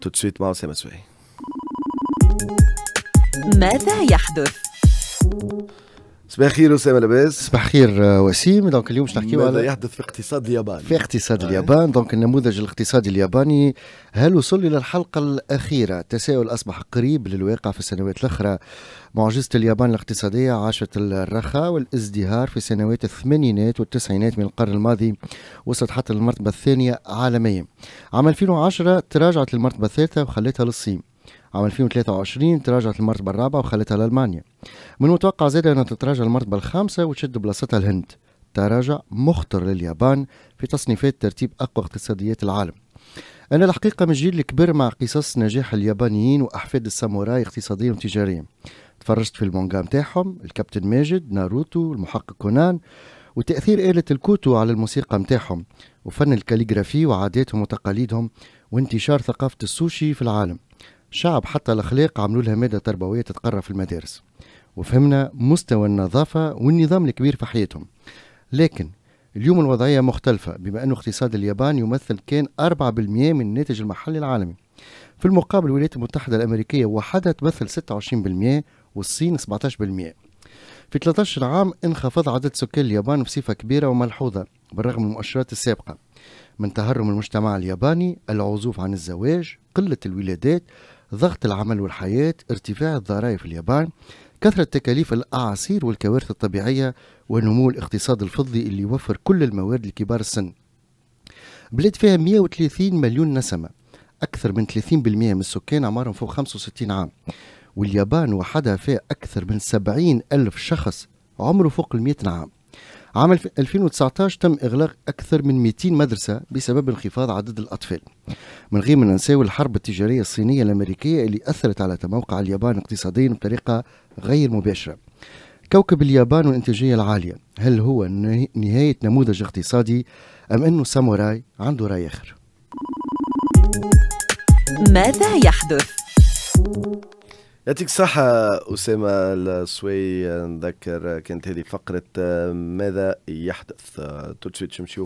tout de suite مع ماذا يحدث؟ صباح الخير اسامه لاباس صباح الخير وسيم دونك اليوم باش نحكيو على يحدث في اقتصاد اليابان في اقتصاد آه. اليابان دونك النموذج الاقتصادي الياباني هل وصل الى الحلقه الاخيره التساؤل اصبح قريب للواقع في السنوات الاخرى معجزه اليابان الاقتصاديه عاشت الرخاء والازدهار في سنوات الثمانينات والتسعينات من القرن الماضي وصلت حتى للمرتبه الثانيه عالميا عام 2010 تراجعت للمرتبه الثالثه وخلتها للصين عام 2023 تراجعت المرتبة الرابعة وخلتها لألمانيا من المتوقع زاد أنها تتراجع المرتبة الخامسة وتشد بلاصتها الهند تراجع مخطر لليابان في تصنيفات ترتيب أقوى اقتصاديات العالم أنا الحقيقة من الجيل الكبير مع قصص نجاح اليابانيين وأحفاد الساموراي اقتصاديا وتجاريا تفرجت في المانجا متاعهم الكابتن ماجد ناروتو المحقق كونان وتأثير آلة الكوتو على الموسيقى متاعهم وفن الكاليغرافي وعاداتهم وتقاليدهم وانتشار ثقافة السوشي في العالم شعب حتى الأخلاق عملوا لها مادة تربوية تتقرا في المدارس وفهمنا مستوى النظافة والنظام الكبير في حياتهم لكن اليوم الوضعية مختلفة بما أن اقتصاد اليابان يمثل كان 4% من الناتج المحلي العالمي في المقابل الولايات المتحدة الأمريكية وحدها تمثل 26% والصين 17% في 13 عام انخفض عدد سكان اليابان بصفة كبيرة وملحوظة بالرغم من المؤشرات السابقة من تهرم المجتمع الياباني العزوف عن الزواج قلة الولادات ضغط العمل والحياة ارتفاع الضرائب في اليابان كثرة تكاليف الأعاصير والكوارث الطبيعية ونمو الاقتصاد الفضي اللي يوفر كل الموارد لكبار السن بلاد فيها 130 مليون نسمة أكثر من 30% من السكان أعمارهم فوق 65 عام واليابان وحدها فيها أكثر من 70 ألف شخص عمره فوق المئة عام عام 2019 تم إغلاق أكثر من 200 مدرسة بسبب انخفاض عدد الأطفال من غير ما ننساو الحرب التجارية الصينية الأمريكية اللي أثرت على تموقع اليابان اقتصاديا بطريقة غير مباشرة كوكب اليابان والإنتاجية العالية هل هو نهاية نموذج اقتصادي أم أنه ساموراي عنده رأي آخر؟ ماذا يحدث؟ يعطيك الصحة أسامة السوي نذكر كانت هذه فقرة آه، ماذا يحدث آه، تو نمشيو